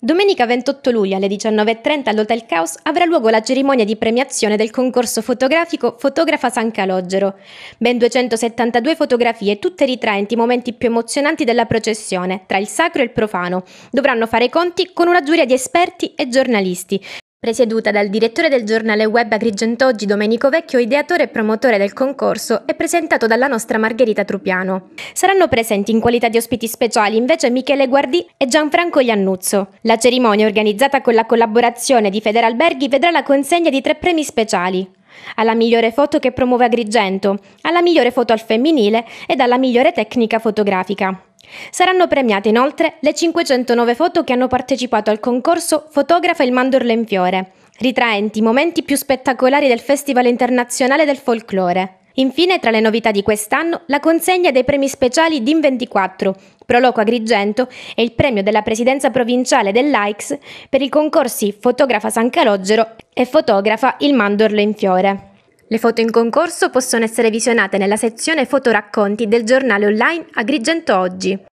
Domenica 28 luglio alle 19.30 all'Hotel Caos avrà luogo la cerimonia di premiazione del concorso fotografico Fotografa San Calogero. Ben 272 fotografie, tutte ritraenti i momenti più emozionanti della processione, tra il sacro e il profano. Dovranno fare conti con una giuria di esperti e giornalisti, presieduta dal direttore del giornale web Agrigentoggi Domenico Vecchio, ideatore e promotore del concorso, e presentato dalla nostra Margherita Trupiano. Saranno presenti in qualità di ospiti speciali invece Michele Guardì e Gianfranco Iannuzzo. La cerimonia organizzata con la collaborazione di Federalberghi vedrà la consegna di tre premi speciali. Alla migliore foto che promuove Agrigento, alla migliore foto al femminile ed alla migliore tecnica fotografica. Saranno premiate inoltre le 509 foto che hanno partecipato al concorso Fotografa il mandorlo in fiore, ritraenti i momenti più spettacolari del Festival internazionale del folklore. Infine, tra le novità di quest'anno, la consegna dei premi speciali DIN 24, Proloco Agrigento e il premio della presidenza provinciale dell'AIX per i concorsi Fotografa San Calogero e Fotografa Il Mandorlo in Fiore. Le foto in concorso possono essere visionate nella sezione Fotoracconti del giornale online Agrigento Oggi.